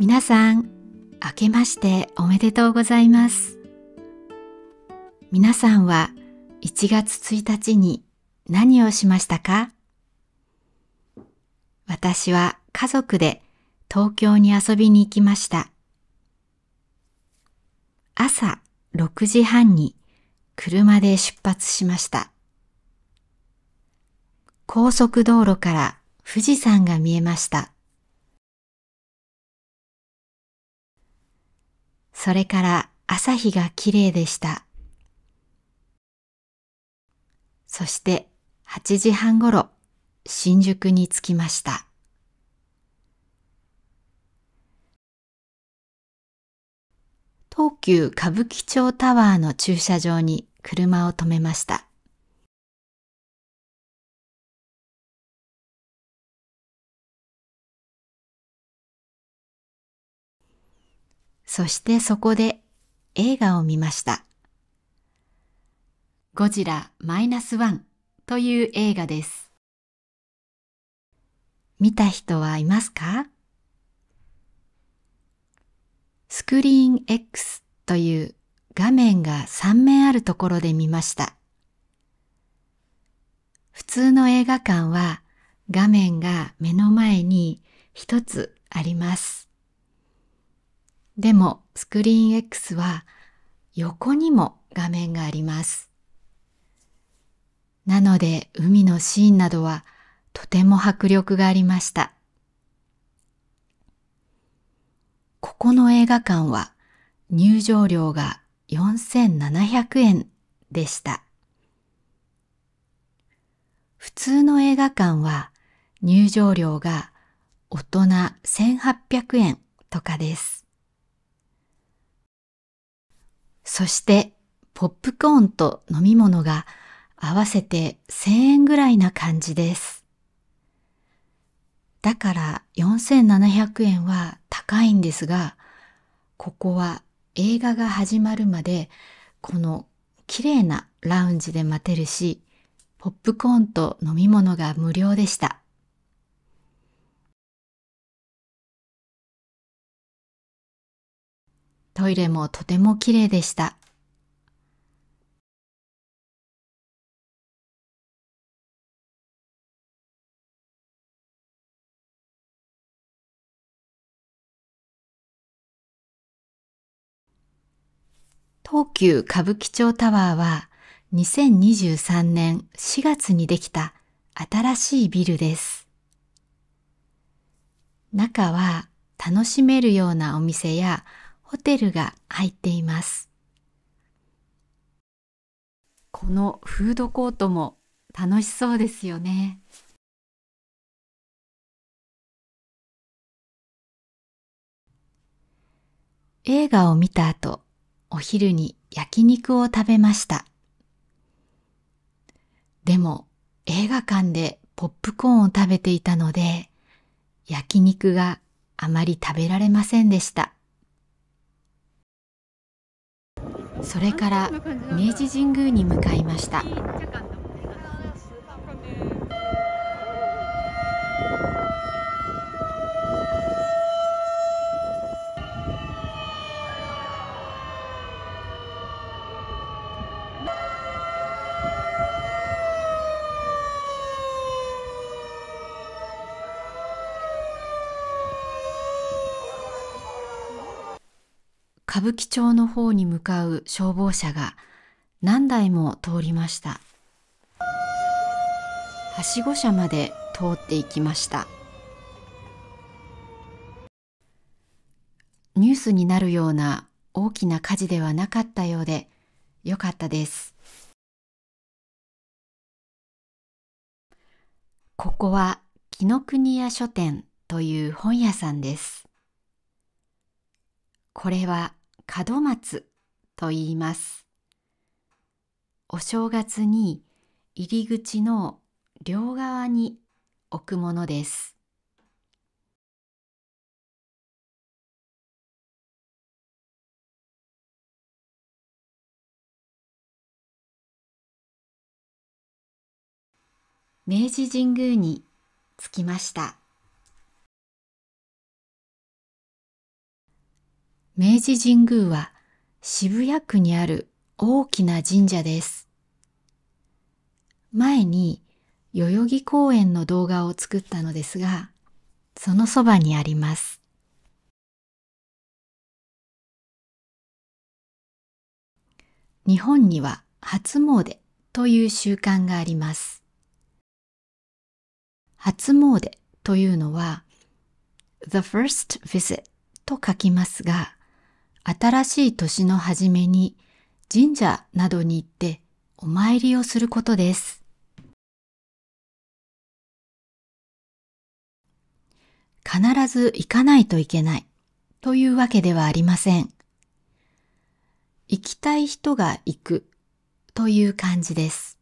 皆さん、明けましておめでとうございます。皆さんは1月1日に何をしましたか私は家族で東京に遊びに行きました。朝6時半に車で出発しました。高速道路から富士山が見えました。それから朝日が綺麗でした。そして8時半ごろ、新宿に着きました。東急歌舞伎町タワーの駐車場に車を止めました。そしてそこで映画を見ました。ゴジラマイナスワンという映画です。見た人はいますかスクリーン X という画面が3面あるところで見ました。普通の映画館は画面が目の前に一つあります。でもスクリーン X は横にも画面があります。なので海のシーンなどはとても迫力がありました。ここの映画館は入場料が4700円でした。普通の映画館は入場料が大人1800円とかです。そしてポップコーンと飲み物が合わせて1000円ぐらいな感じです。だから4700円は高いんですが、ここは映画が始まるまでこの綺麗なラウンジで待てるし、ポップコーンと飲み物が無料でした。トイレもとても綺麗でした。東急歌舞伎町タワーは2023年4月にできた新しいビルです。中は楽しめるようなお店やホテルが入っていますこのフードコートも楽しそうですよね映画を見た後、お昼に焼肉を食べました。でも、映画館でポップコーンを食べていたので、焼肉があまり食べられませんでした。それから明治神宮に向かいました歌舞伎町の方に向かう消防車が何台も通りましたはしご車まで通っていきましたニュースになるような大きな火事ではなかったようでよかったですここは紀ノ国屋書店という本屋さんですこれは門松と言います。お正月に入り口の両側に置くものです。明治神宮に着きました。明治神宮は渋谷区にある大きな神社です。前に代々木公園の動画を作ったのですが、そのそばにあります。日本には初詣という習慣があります。初詣というのは the first visit と書きますが、新しい年の初めに神社などに行ってお参りをすることです。必ず行かないといけないというわけではありません。行きたい人が行くという感じです。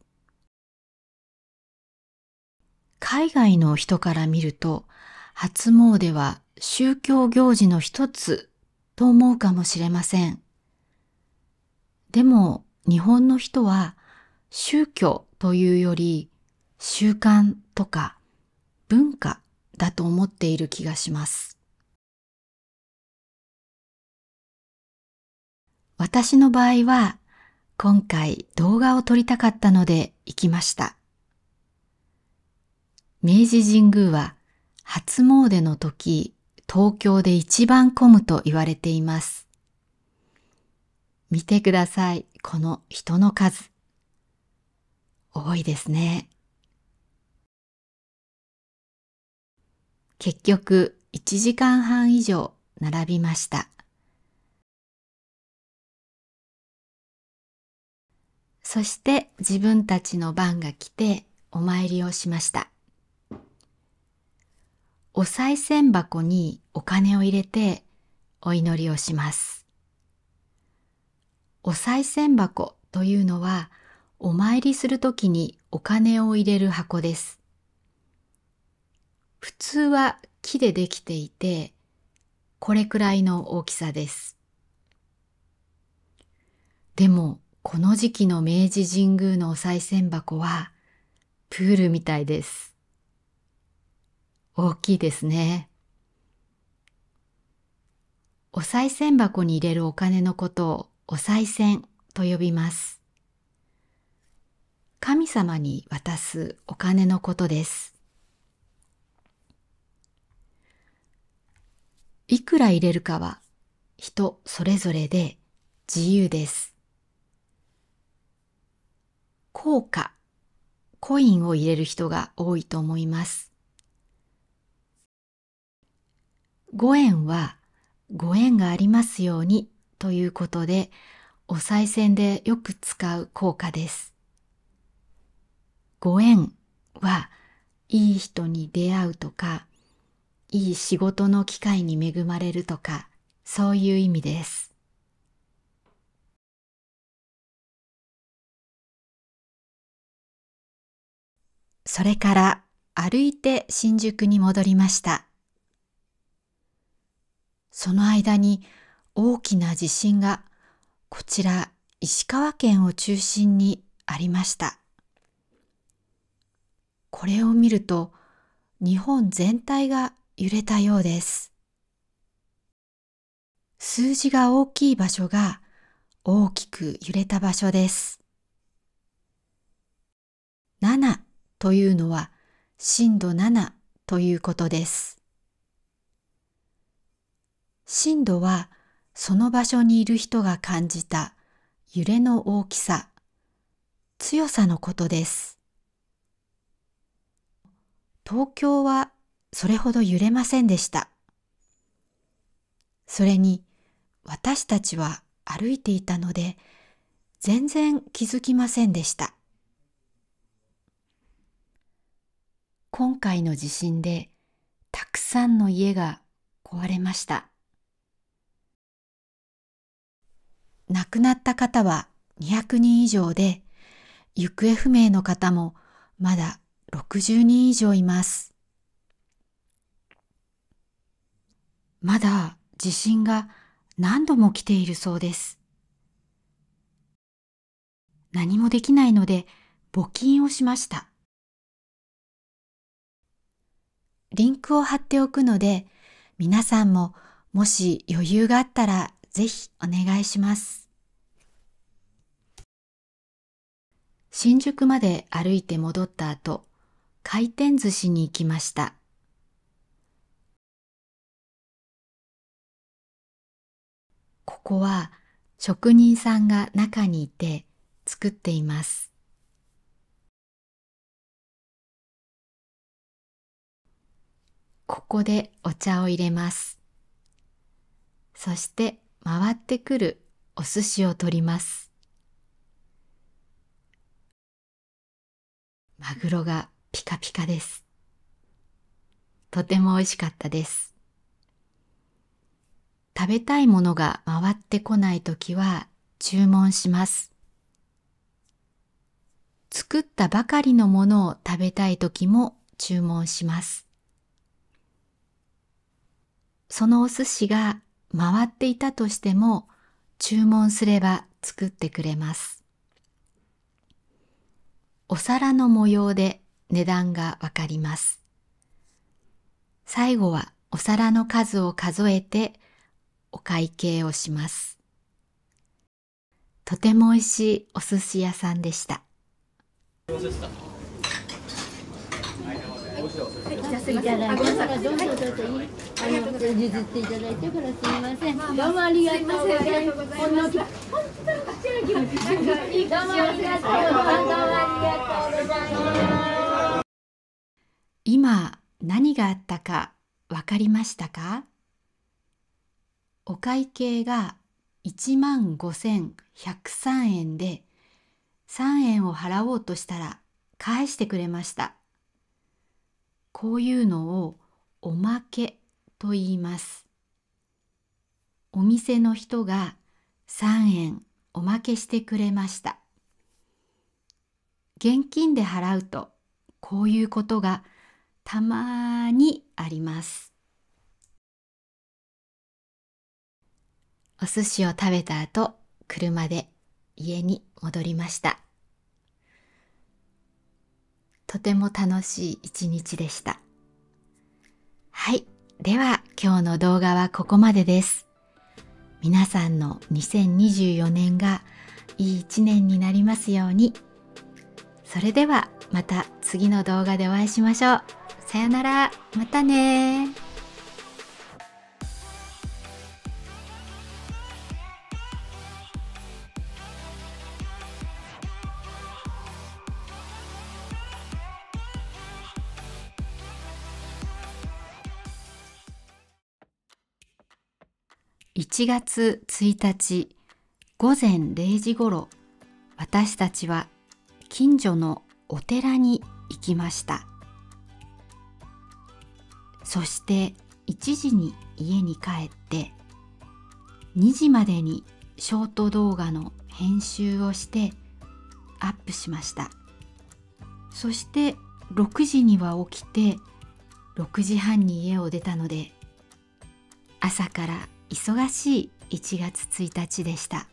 海外の人から見ると初詣は宗教行事の一つと思うかもしれません。でも日本の人は宗教というより習慣とか文化だと思っている気がします。私の場合は今回動画を撮りたかったので行きました。明治神宮は初詣の時東京で一番混むと言われています。見てください、この人の数。多いですね。結局、1時間半以上並びました。そして自分たちの番が来てお参りをしました。お賽銭箱にお金を入れてお祈りをします。お賽銭箱というのはお参りするときにお金を入れる箱です。普通は木でできていて、これくらいの大きさです。でも、この時期の明治神宮のお賽銭箱は、プールみたいです。大きいですね。お賽銭箱に入れるお金のことをお賽銭と呼びます。神様に渡すお金のことです。いくら入れるかは人それぞれで自由です。効果、コインを入れる人が多いと思います。ご縁はご縁がありますようにということで、お賽銭でよく使う効果です。ご縁は、いい人に出会うとか、いい仕事の機会に恵まれるとか、そういう意味です。それから歩いて新宿に戻りました。その間に大きな地震がこちら石川県を中心にありました。これを見ると日本全体が揺れたようです。数字が大きい場所が大きく揺れた場所です。7というのは震度7ということです。震度はその場所にいる人が感じた揺れの大きさ、強さのことです。東京はそれほど揺れませんでした。それに私たちは歩いていたので全然気づきませんでした。今回の地震でたくさんの家が壊れました。亡くなった方は200人以上で、行方不明の方もまだ60人以上います。まだ地震が何度も来ているそうです。何もできないので募金をしました。リンクを貼っておくので、皆さんももし余裕があったらぜひお願いします。新宿まで歩いて戻った後、回転寿司に行きました。ここは職人さんが中にいて作っています。ここでお茶を入れます。そして回ってくるお寿司を取りますマグロがピカピカですとても美味しかったです食べたいものが回ってこないときは注文します作ったばかりのものを食べたいときも注文しますそのお寿司が回っていたとしても注文すれば作ってくれます。お皿の模様で値段がわかります。最後はお皿の数を数えてお会計をします。とても美味しいお寿司屋さんでした。いただどうぞ譲っていただいてすみません、りがいまこんな今何があったかわかりましたかお会計が1万5103円で3円を払おうとしたら返してくれました。こういうのをおまけと言います。お店の人が3円おまけしてくれました。現金で払うとこういうことがたまにあります。お寿司を食べた後、車で家に戻りました。とても楽しい一日でした。はい。では今日の動画はここまでです。皆さんの2024年がいい一年になりますように。それではまた次の動画でお会いしましょう。さよなら。またね1月1日午前0時ごろ私たちは近所のお寺に行きましたそして1時に家に帰って2時までにショート動画の編集をしてアップしましたそして6時には起きて6時半に家を出たので朝から忙しい1月1日でした